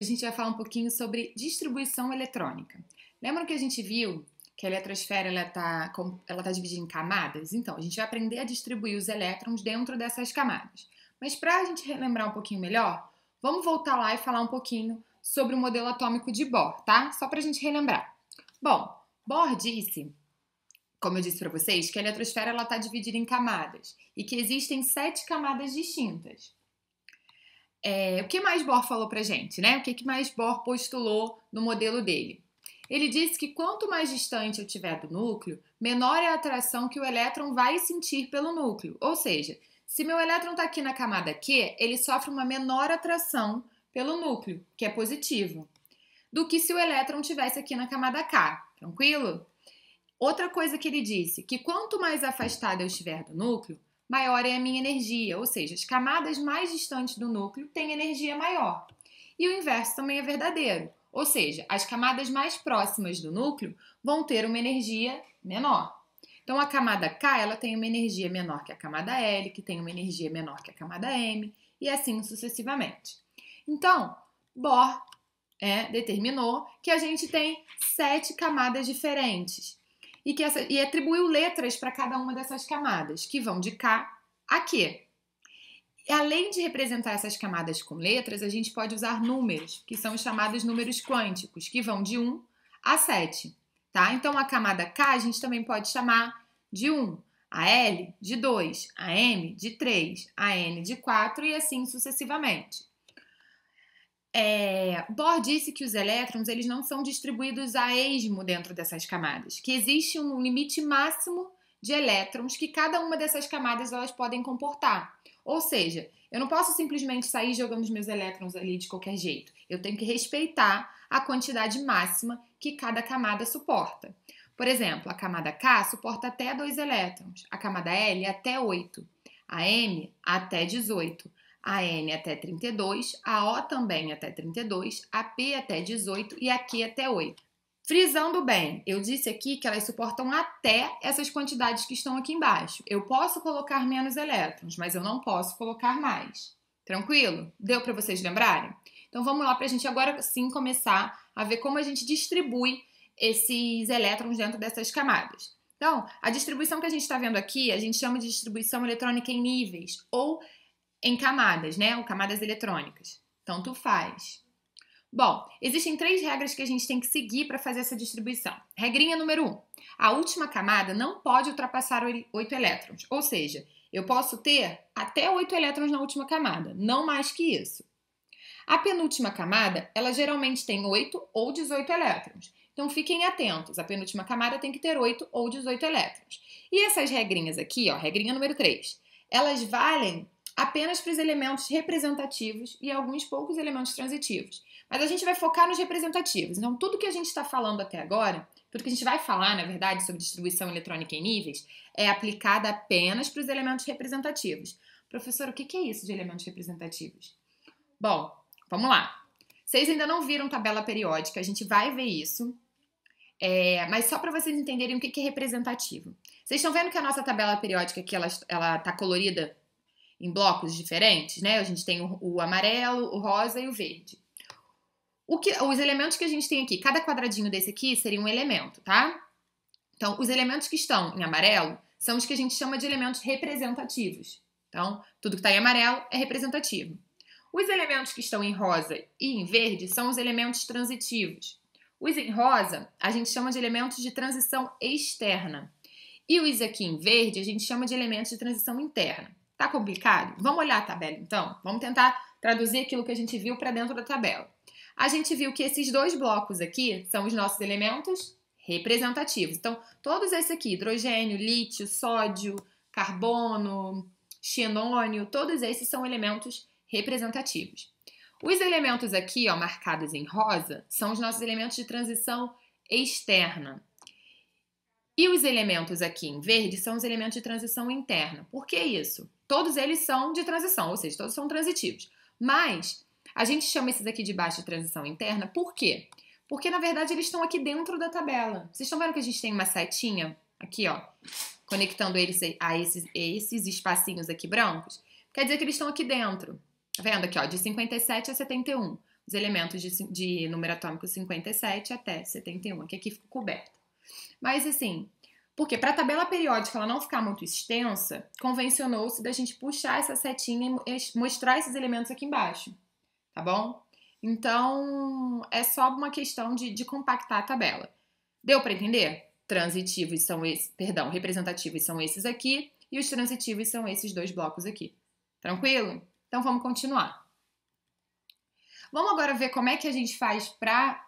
a gente vai falar um pouquinho sobre distribuição eletrônica. Lembra que a gente viu que a eletrosfera ela está ela tá dividida em camadas? Então, a gente vai aprender a distribuir os elétrons dentro dessas camadas. Mas para a gente relembrar um pouquinho melhor, vamos voltar lá e falar um pouquinho sobre o modelo atômico de Bohr, tá? Só para a gente relembrar. Bom, Bohr disse, como eu disse para vocês, que a eletrosfera está dividida em camadas e que existem sete camadas distintas. É, o que mais Bohr falou para gente, né? O que, que mais Bohr postulou no modelo dele? Ele disse que quanto mais distante eu tiver do núcleo, menor é a atração que o elétron vai sentir pelo núcleo. Ou seja, se meu elétron está aqui na camada Q, ele sofre uma menor atração pelo núcleo, que é positivo, do que se o elétron tivesse aqui na camada K. Tranquilo? Outra coisa que ele disse, que quanto mais afastado eu estiver do núcleo, maior é a minha energia, ou seja, as camadas mais distantes do núcleo têm energia maior. E o inverso também é verdadeiro, ou seja, as camadas mais próximas do núcleo vão ter uma energia menor. Então a camada K ela tem uma energia menor que a camada L, que tem uma energia menor que a camada M, e assim sucessivamente. Então, Bohr é, determinou que a gente tem sete camadas diferentes e, que essa, e atribuiu letras para cada uma dessas camadas, que vão de K a Q. E além de representar essas camadas com letras, a gente pode usar números, que são os chamados números quânticos, que vão de 1 a 7. Tá? Então, a camada K a gente também pode chamar de 1, a L de 2, a M de 3, a N de 4 e assim sucessivamente. É, Bohr disse que os elétrons eles não são distribuídos a esmo dentro dessas camadas, que existe um limite máximo de elétrons que cada uma dessas camadas elas podem comportar. Ou seja, eu não posso simplesmente sair jogando os meus elétrons ali de qualquer jeito. Eu tenho que respeitar a quantidade máxima que cada camada suporta. Por exemplo, a camada K suporta até 2 elétrons, a camada L até 8, a M até 18 a N até 32, a O também até 32, a P até 18 e a Q até 8. Frisando bem, eu disse aqui que elas suportam até essas quantidades que estão aqui embaixo. Eu posso colocar menos elétrons, mas eu não posso colocar mais. Tranquilo? Deu para vocês lembrarem? Então vamos lá para a gente agora sim começar a ver como a gente distribui esses elétrons dentro dessas camadas. Então, a distribuição que a gente está vendo aqui, a gente chama de distribuição eletrônica em níveis ou em camadas, né? Ou camadas eletrônicas. Tanto faz. Bom, existem três regras que a gente tem que seguir para fazer essa distribuição. Regrinha número um: a última camada não pode ultrapassar oito elétrons, ou seja, eu posso ter até oito elétrons na última camada, não mais que isso. A penúltima camada, ela geralmente tem 8 ou 18 elétrons. Então fiquem atentos, a penúltima camada tem que ter 8 ou 18 elétrons. E essas regrinhas aqui, ó, regrinha número 3, elas valem apenas para os elementos representativos e alguns poucos elementos transitivos. Mas a gente vai focar nos representativos. Então, tudo que a gente está falando até agora, tudo que a gente vai falar, na verdade, sobre distribuição eletrônica em níveis, é aplicada apenas para os elementos representativos. Professor, o que é isso de elementos representativos? Bom, vamos lá. Vocês ainda não viram tabela periódica, a gente vai ver isso. É, mas só para vocês entenderem o que é representativo. Vocês estão vendo que a nossa tabela periódica aqui, ela está colorida em blocos diferentes, né? A gente tem o, o amarelo, o rosa e o verde. O que, os elementos que a gente tem aqui, cada quadradinho desse aqui seria um elemento, tá? Então, os elementos que estão em amarelo são os que a gente chama de elementos representativos. Então, tudo que está em amarelo é representativo. Os elementos que estão em rosa e em verde são os elementos transitivos. Os em rosa a gente chama de elementos de transição externa. E os aqui em verde a gente chama de elementos de transição interna. Tá complicado? Vamos olhar a tabela então? Vamos tentar traduzir aquilo que a gente viu para dentro da tabela. A gente viu que esses dois blocos aqui são os nossos elementos representativos. Então, todos esses aqui, hidrogênio, lítio, sódio, carbono, xenônio, todos esses são elementos representativos. Os elementos aqui, ó, marcados em rosa, são os nossos elementos de transição externa. E os elementos aqui em verde são os elementos de transição interna. Por que isso? Todos eles são de transição, ou seja, todos são transitivos. Mas a gente chama esses aqui de baixa transição interna, por quê? Porque na verdade eles estão aqui dentro da tabela. Vocês estão vendo que a gente tem uma setinha aqui, ó, conectando eles a esses, a esses espacinhos aqui brancos? Quer dizer que eles estão aqui dentro. Tá vendo aqui, ó, de 57 a 71. Os elementos de, de número atômico 57 até 71, que aqui ficou coberto. Mas assim, porque para a tabela periódica ela não ficar muito extensa, convencionou-se da gente puxar essa setinha e mostrar esses elementos aqui embaixo, tá bom? Então, é só uma questão de, de compactar a tabela. Deu para entender? Transitivos são esses, perdão, representativos são esses aqui e os transitivos são esses dois blocos aqui. Tranquilo? Então, vamos continuar. Vamos agora ver como é que a gente faz para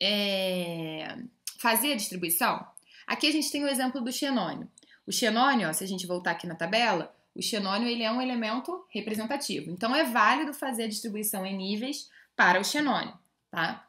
é, eh, fazer a distribuição? Aqui a gente tem o exemplo do xenônio. O xenônio, ó, se a gente voltar aqui na tabela, o xenônio ele é um elemento representativo. Então é válido fazer a distribuição em níveis para o xenônio, tá?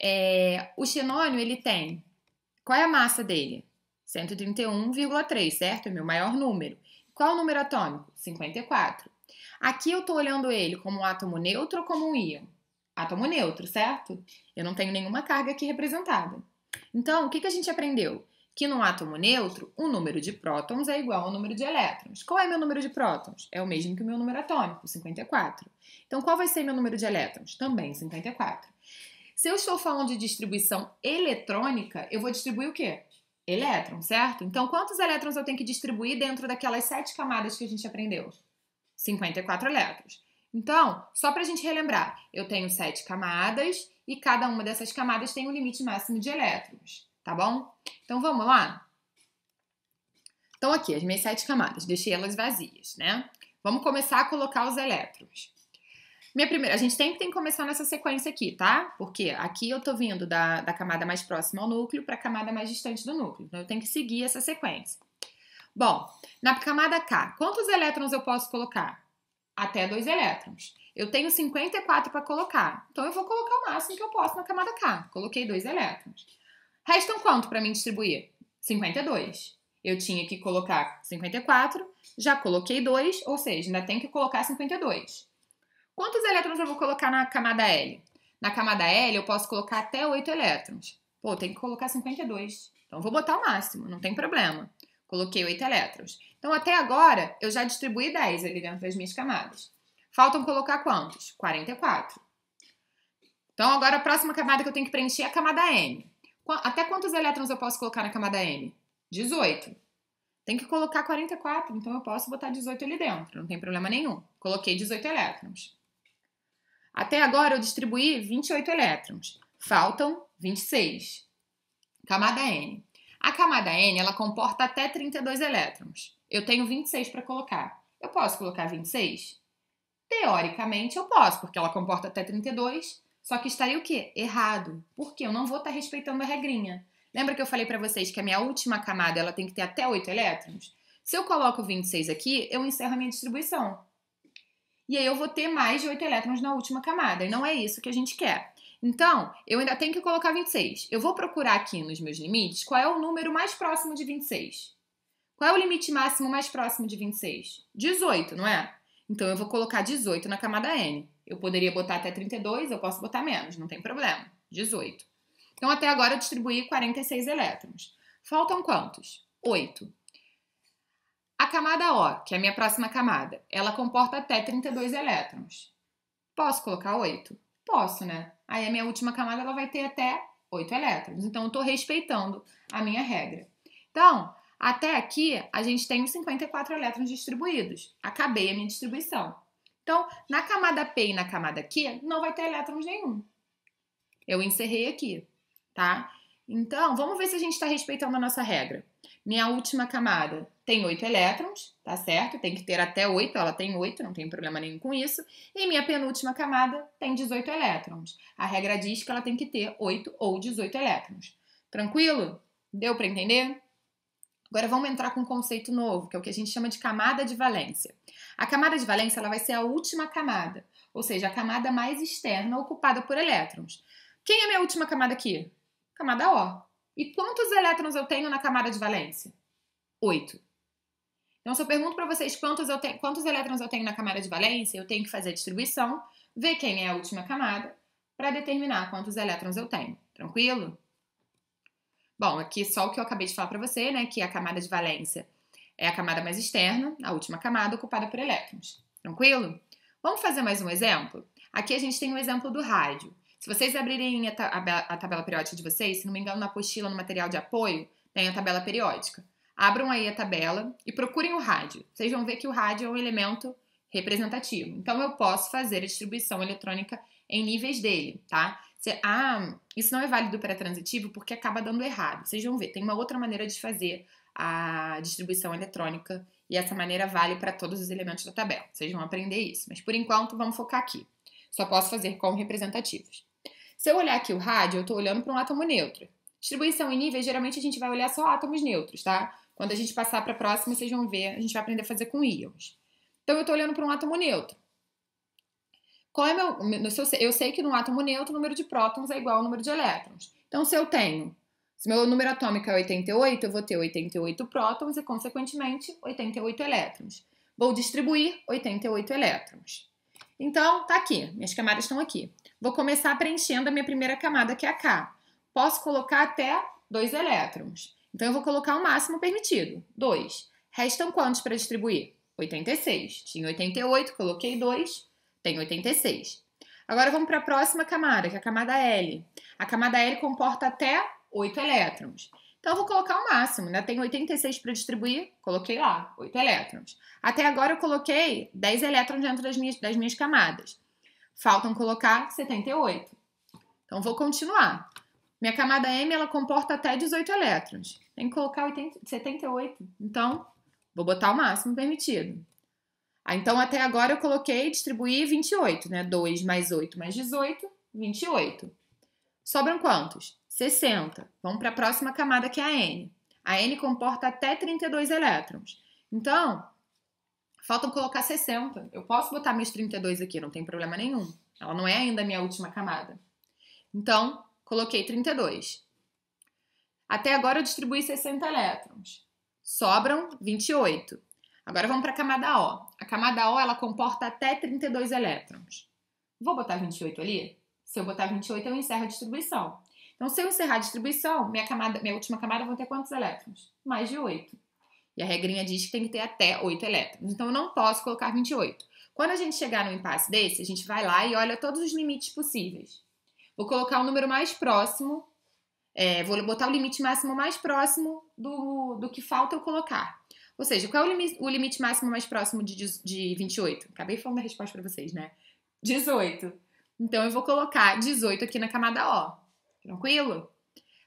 É, o xenônio ele tem qual é a massa dele? 131,3, certo? É meu maior número. Qual é o número atômico? 54. Aqui eu estou olhando ele como um átomo neutro ou como um íon? Átomo neutro, certo? Eu não tenho nenhuma carga aqui representada. Então, o que, que a gente aprendeu? que num átomo neutro, o número de prótons é igual ao número de elétrons. Qual é meu número de prótons? É o mesmo que o meu número atômico, 54. Então, qual vai ser meu número de elétrons? Também 54. Se eu estou falando de distribuição eletrônica, eu vou distribuir o quê? Elétron, certo? Então, quantos elétrons eu tenho que distribuir dentro daquelas sete camadas que a gente aprendeu? 54 elétrons. Então, só para a gente relembrar, eu tenho sete camadas e cada uma dessas camadas tem um limite máximo de elétrons tá bom? Então vamos lá? Então aqui, as minhas sete camadas, deixei elas vazias, né? Vamos começar a colocar os elétrons. Minha primeira, a gente sempre tem que começar nessa sequência aqui, tá? Porque aqui eu tô vindo da, da camada mais próxima ao núcleo para a camada mais distante do núcleo. Então eu tenho que seguir essa sequência. Bom, na camada K, quantos elétrons eu posso colocar? Até dois elétrons. Eu tenho 54 para colocar, então eu vou colocar o máximo que eu posso na camada K. Coloquei dois elétrons. Restam quanto para mim distribuir? 52. Eu tinha que colocar 54, já coloquei 2, ou seja, ainda tem que colocar 52. Quantos elétrons eu vou colocar na camada L? Na camada L eu posso colocar até 8 elétrons. Pô, tem que colocar 52. Então vou botar o máximo, não tem problema. Coloquei 8 elétrons. Então até agora eu já distribuí 10 ali dentro das minhas camadas. Faltam colocar quantos? 44. Então agora a próxima camada que eu tenho que preencher é a camada M. Até quantos elétrons eu posso colocar na camada N? 18. Tem que colocar 44, então eu posso botar 18 ali dentro, não tem problema nenhum. Coloquei 18 elétrons. Até agora eu distribuí 28 elétrons. Faltam 26. Camada N. A camada N, ela comporta até 32 elétrons. Eu tenho 26 para colocar. Eu posso colocar 26? Teoricamente eu posso, porque ela comporta até 32 só que estaria o quê? Errado. Porque eu não vou estar tá respeitando a regrinha. Lembra que eu falei para vocês que a minha última camada ela tem que ter até 8 elétrons? Se eu coloco 26 aqui, eu encerro a minha distribuição. E aí eu vou ter mais de 8 elétrons na última camada. E não é isso que a gente quer. Então, eu ainda tenho que colocar 26. Eu vou procurar aqui nos meus limites qual é o número mais próximo de 26. Qual é o limite máximo mais próximo de 26? 18, não é? Então eu vou colocar 18 na camada N. Eu poderia botar até 32, eu posso botar menos, não tem problema. 18. Então até agora eu distribuí 46 elétrons. Faltam quantos? 8. A camada O, que é a minha próxima camada, ela comporta até 32 elétrons. Posso colocar 8? Posso, né? Aí a minha última camada ela vai ter até 8 elétrons. Então eu estou respeitando a minha regra. Então, até aqui, a gente tem 54 elétrons distribuídos. Acabei a minha distribuição. Então, na camada P e na camada Q, não vai ter elétrons nenhum. Eu encerrei aqui, tá? Então, vamos ver se a gente está respeitando a nossa regra. Minha última camada tem 8 elétrons, tá certo? Tem que ter até 8, ela tem 8, não tem problema nenhum com isso. E minha penúltima camada tem 18 elétrons. A regra diz que ela tem que ter 8 ou 18 elétrons. Tranquilo? Deu para entender? Agora vamos entrar com um conceito novo, que é o que a gente chama de camada de valência. A camada de valência ela vai ser a última camada, ou seja, a camada mais externa ocupada por elétrons. Quem é a minha última camada aqui? Camada O. E quantos elétrons eu tenho na camada de valência? Oito. Então, se eu pergunto para vocês quantos, eu tenho, quantos elétrons eu tenho na camada de valência, eu tenho que fazer a distribuição, ver quem é a última camada, para determinar quantos elétrons eu tenho. Tranquilo? Bom, aqui só o que eu acabei de falar para você, né, que é a camada de valência é a camada mais externa, a última camada ocupada por elétrons. Tranquilo? Vamos fazer mais um exemplo? Aqui a gente tem um exemplo do rádio. Se vocês abrirem a, tab a tabela periódica de vocês, se não me engano, na apostila, no material de apoio, tem a tabela periódica. Abram aí a tabela e procurem o rádio. Vocês vão ver que o rádio é um elemento representativo. Então, eu posso fazer a distribuição eletrônica em níveis dele, tá? ah, isso não é válido para transitivo porque acaba dando errado. Vocês vão ver, tem uma outra maneira de fazer a distribuição eletrônica e essa maneira vale para todos os elementos da tabela. Vocês vão aprender isso, mas por enquanto vamos focar aqui. Só posso fazer com representativos. Se eu olhar aqui o rádio, eu estou olhando para um átomo neutro. Distribuição em níveis, geralmente a gente vai olhar só átomos neutros, tá? Quando a gente passar para a próxima, vocês vão ver, a gente vai aprender a fazer com íons. Então eu estou olhando para um átomo neutro. Qual é meu, eu sei que no átomo neutro o número de prótons é igual ao número de elétrons. Então se eu tenho, se meu número atômico é 88, eu vou ter 88 prótons e consequentemente 88 elétrons. Vou distribuir 88 elétrons. Então tá aqui, minhas camadas estão aqui. Vou começar preenchendo a minha primeira camada que é a K. Posso colocar até dois elétrons. Então eu vou colocar o máximo permitido, dois. Restam quantos para distribuir? 86. Tinha 88, coloquei 2, tem 86. Agora vamos para a próxima camada, que é a camada L. A camada L comporta até 8 elétrons. Então eu vou colocar o máximo, né? Tem 86 para distribuir, coloquei lá, 8 elétrons. Até agora eu coloquei 10 elétrons dentro das minhas, das minhas camadas. Faltam colocar 78. Então vou continuar. Minha camada M ela comporta até 18 elétrons. Tem que colocar 80, 78. Então Vou botar o máximo permitido. Ah, então, até agora eu coloquei, distribuí 28, né? 2 mais 8 mais 18, 28. Sobram quantos? 60. Vamos para a próxima camada, que é a N. A N comporta até 32 elétrons. Então, faltam colocar 60. Eu posso botar meus 32 aqui, não tem problema nenhum. Ela não é ainda a minha última camada. Então, coloquei 32. Até agora eu distribuí 60 elétrons. Sobram 28. Agora vamos para a camada O. A camada O ela comporta até 32 elétrons. Vou botar 28 ali? Se eu botar 28, eu encerro a distribuição. Então, se eu encerrar a distribuição, minha, camada, minha última camada vai ter quantos elétrons? Mais de 8. E a regrinha diz que tem que ter até 8 elétrons. Então, eu não posso colocar 28. Quando a gente chegar num impasse desse, a gente vai lá e olha todos os limites possíveis. Vou colocar o número mais próximo é, vou botar o limite máximo mais próximo do, do que falta eu colocar. Ou seja, qual é o limite, o limite máximo mais próximo de, de 28? Acabei falando a resposta para vocês, né? 18. Então, eu vou colocar 18 aqui na camada O. Tranquilo?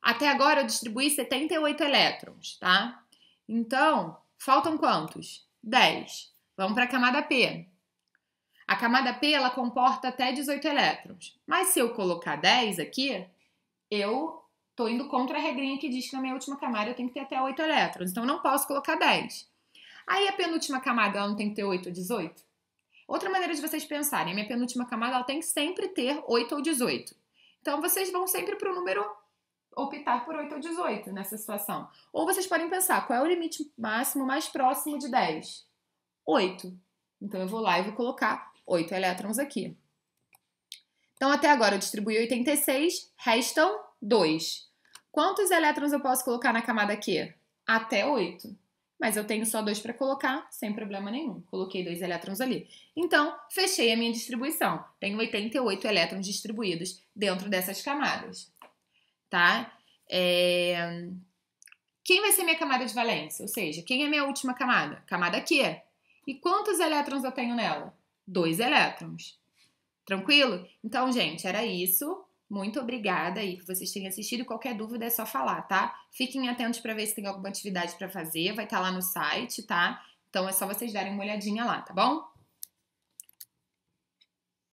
Até agora, eu distribuí 78 elétrons, tá? Então, faltam quantos? 10. Vamos para a camada P. A camada P, ela comporta até 18 elétrons. Mas se eu colocar 10 aqui, eu Estou indo contra a regrinha que diz que na minha última camada eu tenho que ter até 8 elétrons, então não posso colocar 10. Aí a penúltima camada ela não tem que ter 8 ou 18? Outra maneira de vocês pensarem, a minha penúltima camada ela tem que sempre ter 8 ou 18. Então vocês vão sempre para o número optar por 8 ou 18 nessa situação. Ou vocês podem pensar, qual é o limite máximo mais próximo de 10? 8. Então eu vou lá e vou colocar 8 elétrons aqui. Então até agora eu distribuí 86, restam 2. Quantos elétrons eu posso colocar na camada Q? Até 8. Mas eu tenho só dois para colocar, sem problema nenhum. Coloquei dois elétrons ali. Então, fechei a minha distribuição. Tenho 88 elétrons distribuídos dentro dessas camadas. Tá? É... Quem vai ser minha camada de valência? Ou seja, quem é minha última camada? Camada Q. E quantos elétrons eu tenho nela? Dois elétrons. Tranquilo? Então, gente, era isso. Muito obrigada aí que vocês tenham assistido. Qualquer dúvida é só falar, tá? Fiquem atentos para ver se tem alguma atividade para fazer. Vai estar tá lá no site, tá? Então é só vocês darem uma olhadinha lá, tá bom?